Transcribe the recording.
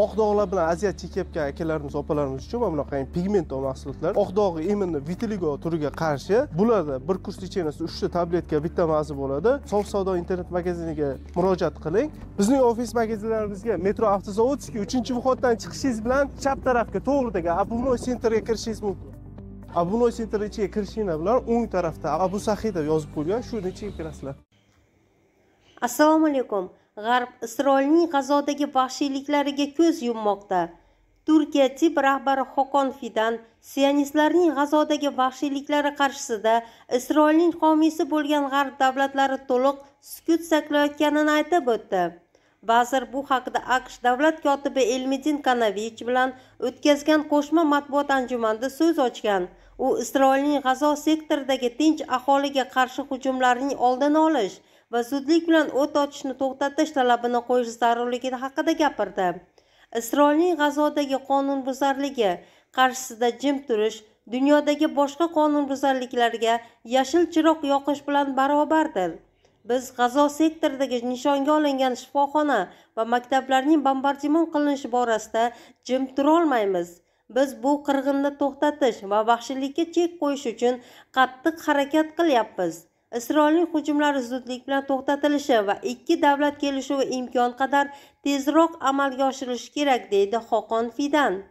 oq dog'lar bilan aziyat chekayotgan akalarimiz opalarimiz uchun mana bunaqa pigmentli mahsulotlar oq dog'i именно vitiligo turiga qarshi bularda bir kurs lecheniyasi uchta tabletka bitta mazi bo'ladi sof savdo internet magaziniga murojaat qiling bizning ofis magazinlarimizga metro avtozavodskiy uchinchi vuxoddan chiqishingiz bilan chap tarafga to'g'ridagi обувной sentrga kirishingiz mumkin obuvной sentr ichiga kirishinglar bilan o'ng tarafda abu sahidov deb yozib qo'ygan shuni ichiga kirasizlar assalomu alaykum g'arb isroilning g'azodagi vahshiyliklariga ko'z yummoqda turkiya tib rahbari xokon fidan sionistlarning g'azodagi vahshiyliklari qarshisida isroilning homiysi bo'lgan g'arb davlatlari to'liq sukut saqlayotganini aytib o'tdi vazir bu haqida aqsh davlat kotibi elmidin kanavich bilan o'tkazgan qo'shma matbuot anjumanida so'z ochgan u isroilning g'azo sektoridagi tinch aholiga qarshi hujumlarning oldini olish va zudlik bilan o't ochishni to'xtatish talabini qo'yish zarurligi haqida gapirdi isroilning g'azodagi qonunbuzarligi qarshisida jim turish dunyodagi boshqa qonunbuzarliklarga yashil chiroq yoqish bilan barobardir biz g'azo sektoridagi nishonga olingan shifoxona va maktablarning bombardimon qilinishi borasida jim turolmaymiz biz bu qirg'inni to'xtatish va vahshiylikka chek qo'yish uchun qattiq harakat qilyapmiz isroilning hujumlari zudlik bilan to'xtatilishi va ikki davlat kelishuvi imkon qadar tezroq amalga oshirilishi kerak deydi xoqon fidan